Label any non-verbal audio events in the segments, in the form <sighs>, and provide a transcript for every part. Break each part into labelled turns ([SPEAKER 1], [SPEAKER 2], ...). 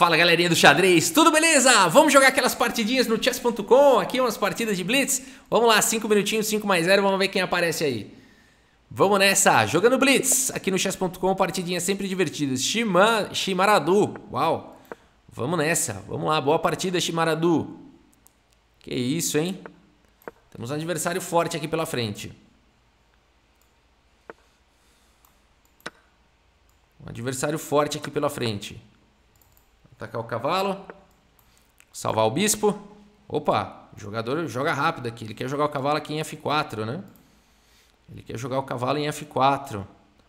[SPEAKER 1] Fala galerinha do xadrez, tudo beleza? Vamos jogar aquelas partidinhas no chess.com, aqui umas partidas de blitz. Vamos lá, 5 minutinhos, 5 mais 0, vamos ver quem aparece aí. Vamos nessa, jogando blitz aqui no chess.com, partidinha sempre divertida. Shima, Shimaradu, uau. Vamos nessa, vamos lá, boa partida Shimaradu. Que isso, hein? Temos um adversário forte aqui pela frente. Um adversário forte aqui pela frente. Atacar o cavalo. Salvar o bispo. Opa, o jogador joga rápido aqui. Ele quer jogar o cavalo aqui em F4, né? Ele quer jogar o cavalo em F4.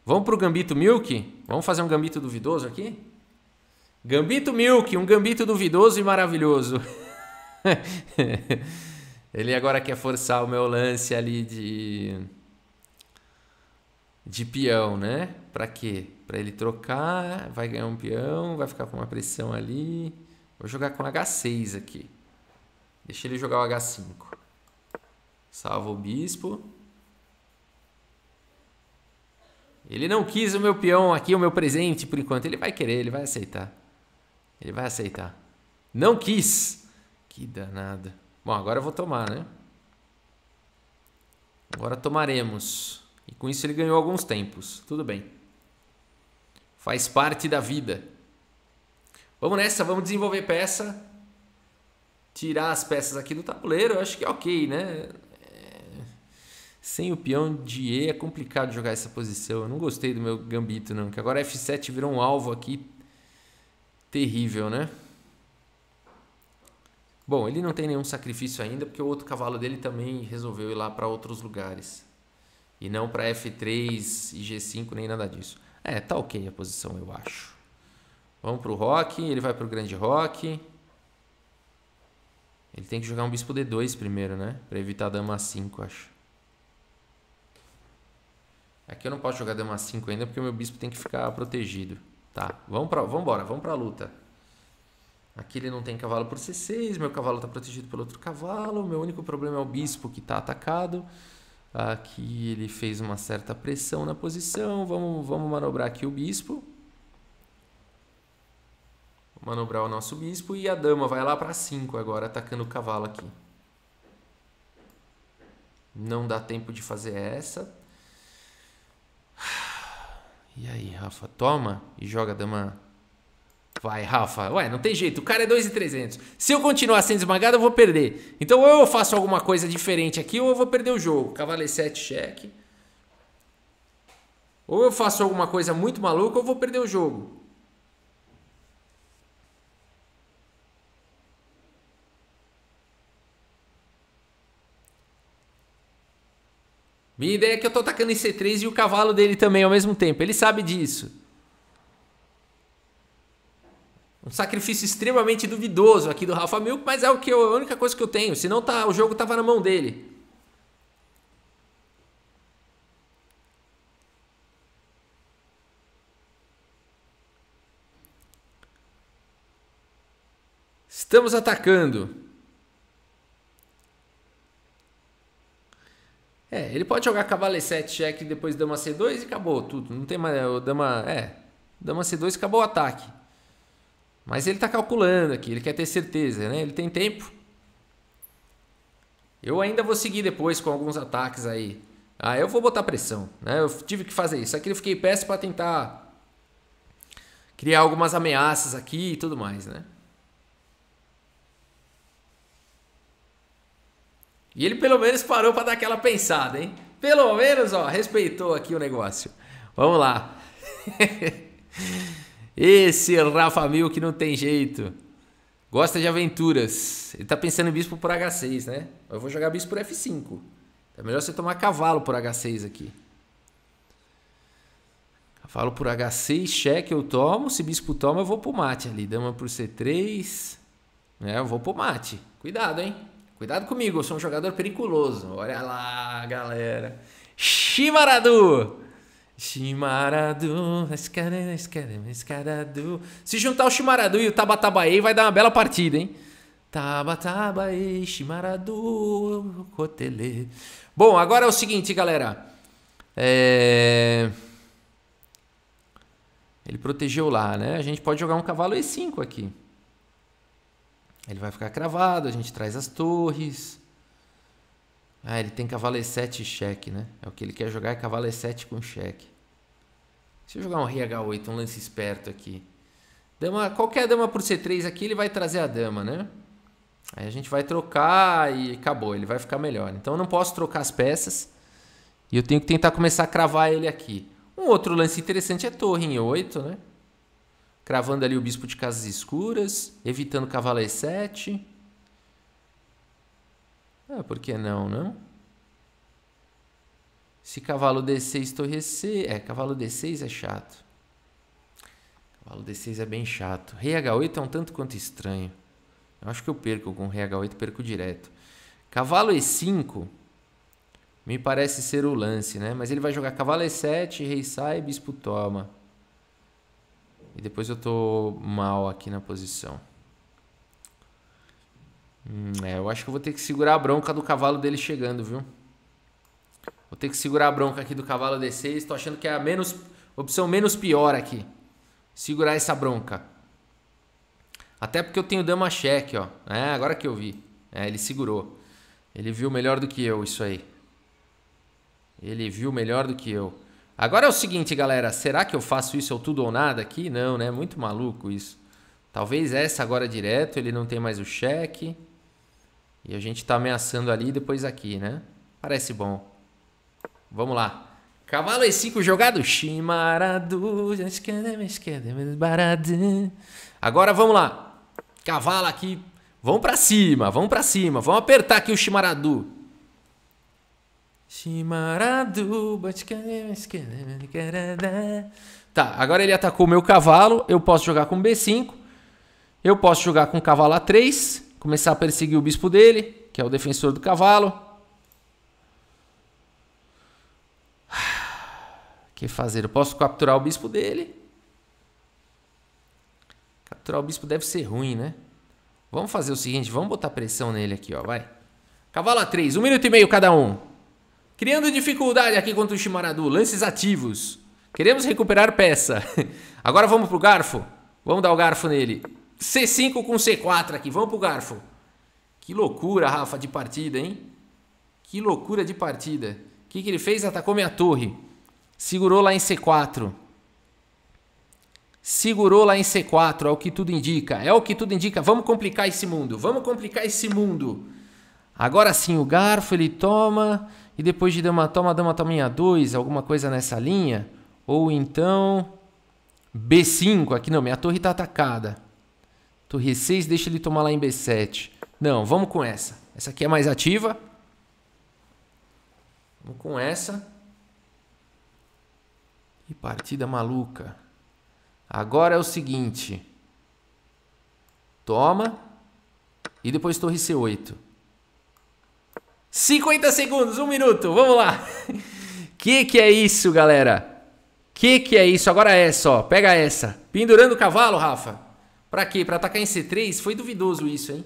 [SPEAKER 1] Vamos pro gambito milk? Vamos fazer um gambito duvidoso aqui? Gambito milk, um gambito duvidoso e maravilhoso. <laughs> Ele agora quer forçar o meu lance ali de de peão, né? Para quê? para ele trocar, vai ganhar um peão, vai ficar com uma pressão ali. Vou jogar com H6 aqui. Deixa ele jogar o H5. Salva o bispo. Ele não quis o meu peão aqui, o meu presente por enquanto. Ele vai querer, ele vai aceitar. Ele vai aceitar. Não quis. Que danado. Bom, agora eu vou tomar, né? Agora tomaremos. E com isso ele ganhou alguns tempos. Tudo bem. Faz parte da vida. Vamos nessa, vamos desenvolver peça. Tirar as peças aqui do tabuleiro, eu acho que é ok, né? É, sem o peão de E é complicado jogar essa posição. Eu não gostei do meu gambito, não. Que agora F7 virou um alvo aqui. Terrível, né? Bom, ele não tem nenhum sacrifício ainda, porque o outro cavalo dele também resolveu ir lá para outros lugares. E não para F3 e G5, nem nada disso. É, tá ok a posição, eu acho. Vamos pro rock, ele vai pro grande rock. Ele tem que jogar um bispo D2 primeiro, né? Pra evitar dama A5, acho. Aqui eu não posso jogar dama A5 ainda porque o meu bispo tem que ficar protegido. Tá, vamos pra, vambora, vamos pra luta. Aqui ele não tem cavalo por C6, meu cavalo tá protegido pelo outro cavalo. Meu único problema é o bispo que tá atacado. Aqui ele fez uma certa pressão na posição. Vamos, vamos manobrar aqui o bispo. Manobrar o nosso bispo. E a dama vai lá para 5 agora, atacando o cavalo aqui. Não dá tempo de fazer essa. <sighs> E aí, Rafa? Toma e joga a dama Vai, Rafa. Ué, não tem jeito. O cara é 2,300. Se eu continuar sendo esmagado, eu vou perder. Então, ou eu faço alguma coisa diferente aqui, ou eu vou perder o jogo. Cavaleiro 7, cheque. Ou eu faço alguma coisa muito maluca, ou eu vou perder o jogo. Minha ideia é que eu tô atacando em C3 e o cavalo dele também ao mesmo tempo. Ele sabe disso. Um sacrifício extremamente duvidoso aqui do Rafa Milk, mas é o que eu, a única coisa que eu tenho. Senão tá, o jogo tava na mão dele. Estamos atacando. É, ele pode jogar cavalo e7 cheque depois dama c2 e acabou tudo. Não tem mais. É, dama, é. Dama c2 acabou o ataque. Mas ele está calculando aqui, ele quer ter certeza, né? Ele tem tempo. Eu ainda vou seguir depois com alguns ataques aí. Ah, eu vou botar pressão, né? Eu tive que fazer isso. Aqui eu fiquei péssimo para tentar criar algumas ameaças aqui e tudo mais, né? E ele pelo menos parou para dar aquela pensada, hein? Pelo menos, ó, respeitou aqui o negócio. Vamos lá. <laughs> Esse Rafa Mil que não tem jeito. Gosta de aventuras. Ele tá pensando em bispo por H6, né? Eu vou jogar bispo por F5. É melhor você tomar cavalo por H6 aqui. Cavalo por H6, cheque eu tomo. Se bispo toma, eu vou pro mate ali. Dama por C3. É, né? eu vou pro mate. Cuidado, hein? Cuidado comigo, eu sou um jogador periculoso. Olha lá, galera. Shimaradu! Shimaradu, Escaradu. Se juntar o Shimaradu e o Tabatabaei, vai dar uma bela partida, hein? Tabatabaei, Shimaradu, Cotele. Bom, agora é o seguinte, galera. É... Ele protegeu lá, né? A gente pode jogar um cavalo E5 aqui. Ele vai ficar cravado, a gente traz as torres. Ah, ele tem cavalo E7 e cheque, né? É o que ele quer jogar, é cavalo E7 com cheque. Deixa eu jogar um Rei H8, um lance esperto aqui. Dama, qualquer dama por C3 aqui, ele vai trazer a dama, né? Aí a gente vai trocar e acabou, ele vai ficar melhor. Então eu não posso trocar as peças e eu tenho que tentar começar a cravar ele aqui. Um outro lance interessante é torre em 8, né? Cravando ali o bispo de casas escuras, evitando cavalo E7. Ah, por que não, não? Se cavalo D6 estorrecer. É, cavalo D6 é chato. Cavalo D6 é bem chato. Rei H8 é um tanto quanto estranho. Eu acho que eu perco com Rei H8, perco direto. Cavalo E5 me parece ser o lance, né? Mas ele vai jogar cavalo E7, rei sai, bispo toma. E depois eu tô mal aqui na posição. Hum, é, eu acho que eu vou ter que segurar a bronca do cavalo dele chegando, viu? Vou ter que segurar a bronca aqui do cavalo D6. Estou achando que é a menos, opção menos pior aqui. Segurar essa bronca. Até porque eu tenho dama cheque, ó. É, agora que eu vi. É, ele segurou. Ele viu melhor do que eu isso aí. Ele viu melhor do que eu. Agora é o seguinte, galera. Será que eu faço isso ou tudo ou nada aqui? Não, né? Muito maluco isso. Talvez essa agora direto. Ele não tem mais o cheque. E a gente tá ameaçando ali e depois aqui, né? Parece bom. Vamos lá. Cavalo E5 jogado. Chimaradu. Agora vamos lá. Cavalo aqui. Vamos para cima, vamos para cima. Vamos apertar aqui o Chimaradu. Chimaradu. Tá, agora ele atacou o meu cavalo. Eu posso jogar com B5. Eu posso jogar com cavalo A3. Começar a perseguir o bispo dele, que é o defensor do cavalo. que fazer? Eu posso capturar o bispo dele. Capturar o bispo deve ser ruim, né? Vamos fazer o seguinte, vamos botar pressão nele aqui, ó, vai. Cavalo A3, um minuto e meio cada um. Criando dificuldade aqui contra o Shimaradu, lances ativos. Queremos recuperar peça. <laughs> Agora vamos pro garfo. Vamos dar o garfo nele. C5 com C4 aqui, vamos pro garfo. Que loucura, Rafa, de partida, hein? Que loucura de partida. O que, que ele fez? Atacou minha torre. Segurou lá em C4. Segurou lá em C4, é o que tudo indica. É o que tudo indica. Vamos complicar esse mundo. Vamos complicar esse mundo. Agora sim, o garfo ele toma. E depois de dama toma, dama toma em A2, alguma coisa nessa linha. Ou então. B5. Aqui não, minha torre está atacada. Torre E6, deixa ele tomar lá em B7. Não, vamos com essa. Essa aqui é mais ativa. Vamos com essa. Que partida maluca. Agora é o seguinte. Toma. E depois torre C8. 50 segundos, um minuto, vamos lá. <laughs> Que que é isso, galera? Que que é isso? Agora essa, é ó. Pega essa. Pendurando o cavalo, Rafa. Pra quê? Pra atacar em C3? Foi duvidoso isso, hein?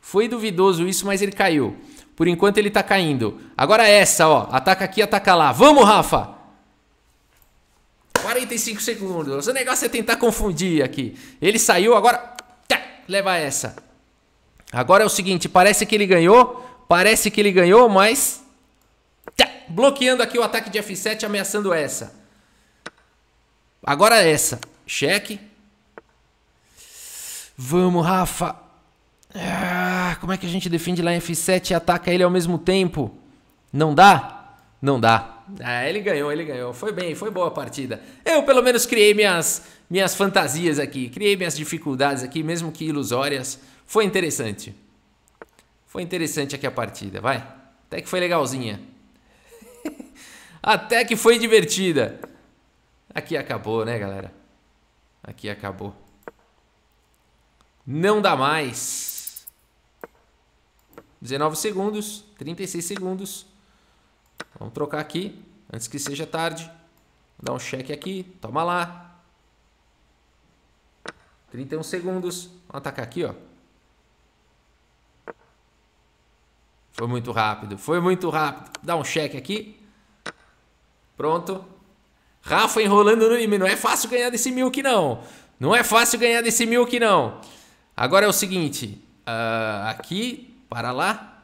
[SPEAKER 1] Foi duvidoso isso, mas ele caiu. Por enquanto ele tá caindo. Agora é essa, ó. Ataca aqui, ataca lá. Vamos, Rafa! 45 segundos. O negócio é tentar confundir aqui. Ele saiu, agora. Leva essa. Agora é o seguinte: parece que ele ganhou. Parece que ele ganhou, mas. Bloqueando aqui o ataque de F7, ameaçando essa. Agora é essa. Cheque. Vamos, Rafa. Ah, como é que a gente defende lá em F7 e ataca ele ao mesmo tempo? Não dá? Não dá. Ah, ele ganhou, ele ganhou. Foi bem, foi boa a partida. Eu, pelo menos, criei minhas, minhas fantasias aqui, criei minhas dificuldades aqui, mesmo que ilusórias. Foi interessante. Foi interessante aqui a partida, vai. Até que foi legalzinha. <laughs> Até que foi divertida. Aqui acabou, né, galera? Aqui acabou. Não dá mais. 19 segundos, 36 segundos. Vamos trocar aqui, antes que seja tarde. Dar um cheque aqui, toma lá. 31 segundos. Vamos atacar aqui, ó. Foi muito rápido, foi muito rápido. Dá um cheque aqui. Pronto. Rafa enrolando no Nime. Não é fácil ganhar desse Milk, não. Não é fácil ganhar desse Milk, não. Agora é o seguinte. Uh, aqui, para lá.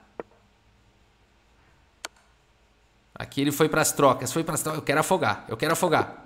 [SPEAKER 1] Aqui ele foi para as trocas, foi para as trocas. Eu quero afogar, eu quero afogar.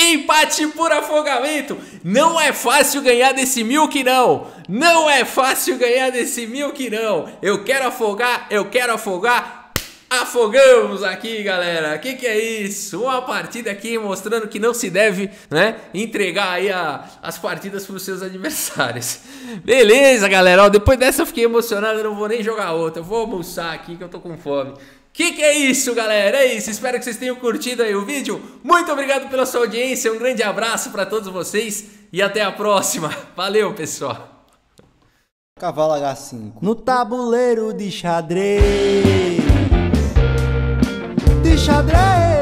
[SPEAKER 1] Empate por afogamento! Não é fácil ganhar desse Milk, não! Não é fácil ganhar desse Milk, não! Eu quero afogar, eu quero afogar! Afogamos aqui, galera! O que, que é isso? Uma partida aqui mostrando que não se deve né, entregar aí a, as partidas para os seus adversários. Beleza, galera! Ó, depois dessa eu fiquei emocionado, eu não vou nem jogar outra. Eu vou almoçar aqui que eu tô com fome. Que que é isso, galera? É isso. Espero que vocês tenham curtido aí o vídeo. Muito obrigado pela sua audiência. Um grande abraço para todos vocês e até a próxima. <laughs> Valeu, pessoal. Cavalo H5. No tabuleiro de xadrez. De xadrez.